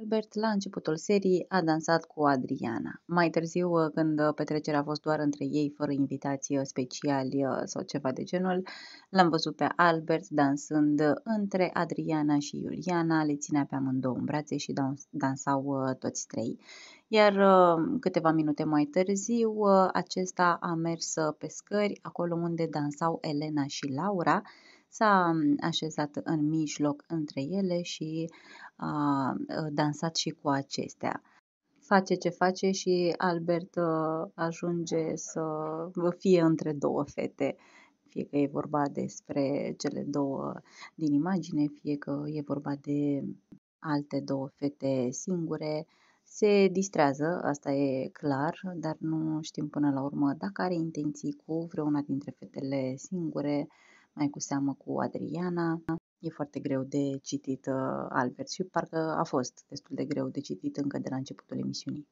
Albert, la începutul serii, a dansat cu Adriana. Mai târziu, când petrecerea a fost doar între ei, fără invitații speciali uh, sau ceva de genul, l-am văzut pe Albert dansând între Adriana și Iuliana, le ținea pe amândouă în brațe și dansau uh, toți trei. Iar uh, câteva minute mai târziu, acesta a mers pe scări, acolo unde dansau Elena și Laura, s-a mm, așezat în mijloc între ele și a dansat și cu acestea. Face ce face și Albert ă, ajunge să fie între două fete fie că e vorba despre cele două din imagine, fie că e vorba de alte două fete singure, se distrează, asta e clar, dar nu știm până la urmă dacă are intenții cu vreuna dintre fetele singure mai cu seamă cu Adriana. E foarte greu de citit uh, Albert și parcă a fost destul de greu de citit încă de la începutul emisiunii.